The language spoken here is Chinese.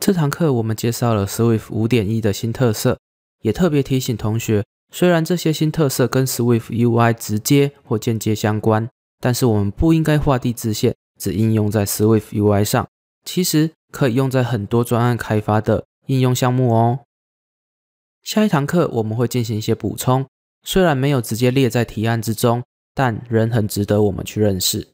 这堂课我们介绍了 Swift 5.1的新特色，也特别提醒同学，虽然这些新特色跟 Swift UI 直接或间接相关，但是我们不应该画地自限，只应用在 Swift UI 上，其实可以用在很多专案开发的应用项目哦。下一堂课我们会进行一些补充，虽然没有直接列在提案之中，但仍很值得我们去认识。